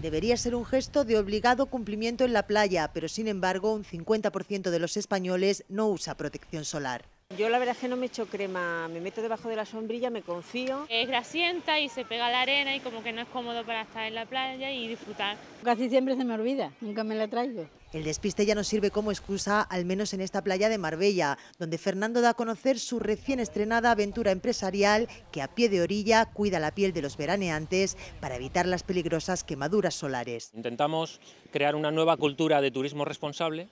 Debería ser un gesto de obligado cumplimiento en la playa, pero sin embargo un 50% de los españoles no usa protección solar. Yo la verdad es que no me echo crema, me meto debajo de la sombrilla, me confío. Es grasienta y se pega la arena y como que no es cómodo para estar en la playa y disfrutar. Casi siempre se me olvida, nunca me la traigo. El despiste ya no sirve como excusa, al menos en esta playa de Marbella, donde Fernando da a conocer su recién estrenada aventura empresarial que a pie de orilla cuida la piel de los veraneantes para evitar las peligrosas quemaduras solares. Intentamos crear una nueva cultura de turismo responsable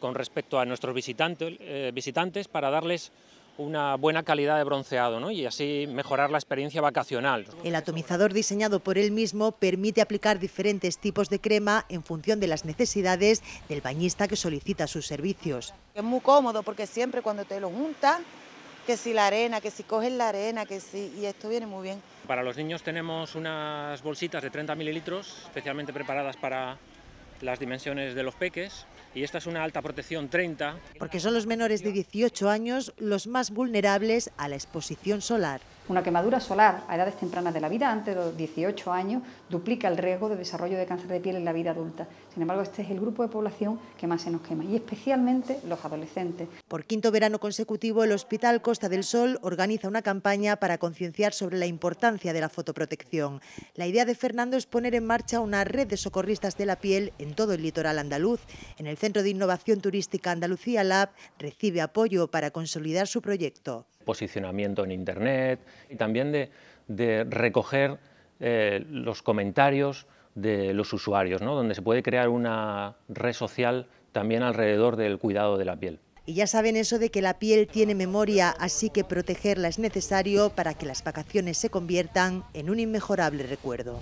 con respecto a nuestros visitantes, eh, visitantes para darles una buena calidad de bronceado ¿no? y así mejorar la experiencia vacacional. El atomizador diseñado por él mismo permite aplicar diferentes tipos de crema en función de las necesidades del bañista que solicita sus servicios. Es muy cómodo porque siempre cuando te lo juntan, que si la arena, que si cogen la arena, que si... y esto viene muy bien. Para los niños tenemos unas bolsitas de 30 mililitros especialmente preparadas para las dimensiones de los peques y esta es una alta protección 30. Porque son los menores de 18 años los más vulnerables a la exposición solar. Una quemadura solar a edades tempranas de la vida, antes de los 18 años, duplica el riesgo de desarrollo de cáncer de piel en la vida adulta. Sin embargo, este es el grupo de población que más se nos quema, y especialmente los adolescentes. Por quinto verano consecutivo, el Hospital Costa del Sol organiza una campaña para concienciar sobre la importancia de la fotoprotección. La idea de Fernando es poner en marcha una red de socorristas de la piel en todo el litoral andaluz. En el Centro de Innovación Turística Andalucía Lab recibe apoyo para consolidar su proyecto posicionamiento en Internet y también de, recoger eh, los comentarios de los usuarios, ¿no? donde se puede crear una red social también alrededor del cuidado de la piel. Y ya saben eso de que la piel tiene memoria, así que protegerla es necesario para que las vacaciones se conviertan en un inmejorable recuerdo.